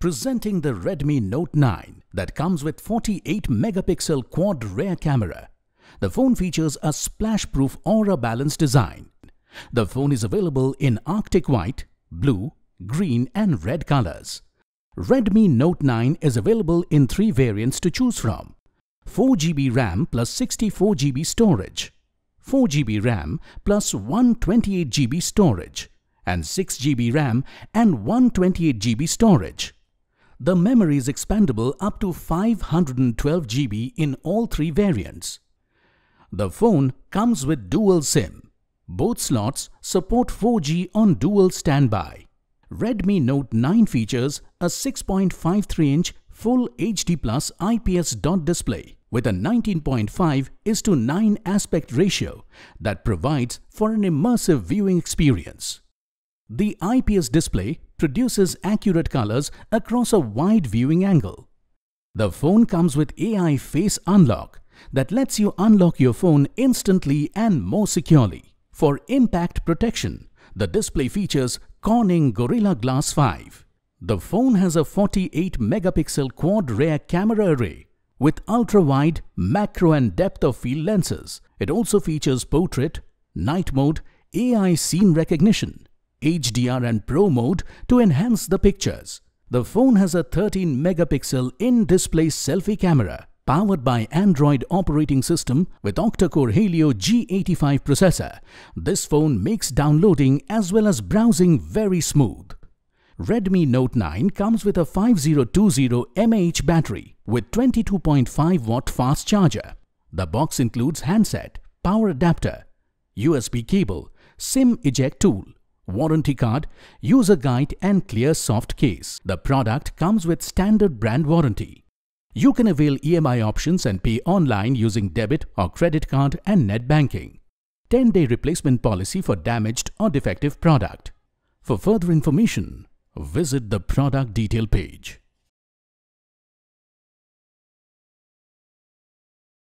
presenting the Redmi Note 9 that comes with 48 megapixel quad rear camera. The phone features a splash-proof aura balance design. The phone is available in arctic white, blue, green and red colors. Redmi Note 9 is available in three variants to choose from. 4GB RAM plus 64GB storage, 4GB RAM plus 128GB storage, and 6GB RAM and 128GB storage. The memory is expandable up to 512 GB in all three variants. The phone comes with dual SIM. Both slots support 4G on dual standby. Redmi Note 9 features a 6.53-inch Full HD Plus IPS dot display with a 19.5 is to 9 aspect ratio that provides for an immersive viewing experience. The IPS display produces accurate colors across a wide viewing angle. The phone comes with AI Face Unlock that lets you unlock your phone instantly and more securely. For impact protection, the display features Corning Gorilla Glass 5. The phone has a 48 megapixel quad rear camera array with ultra wide, macro, and depth of field lenses. It also features portrait, night mode, AI scene recognition, HDR and Pro mode to enhance the pictures. The phone has a 13 megapixel in-display selfie camera powered by Android operating system with octa-core Helio G85 processor. This phone makes downloading as well as browsing very smooth. Redmi Note 9 comes with a 5020 mAh battery with 22.5 watt fast charger. The box includes handset, power adapter, USB cable, SIM eject tool, warranty card, user guide and clear soft case. The product comes with standard brand warranty. You can avail EMI options and pay online using debit or credit card and net banking. 10-day replacement policy for damaged or defective product. For further information, visit the product detail page.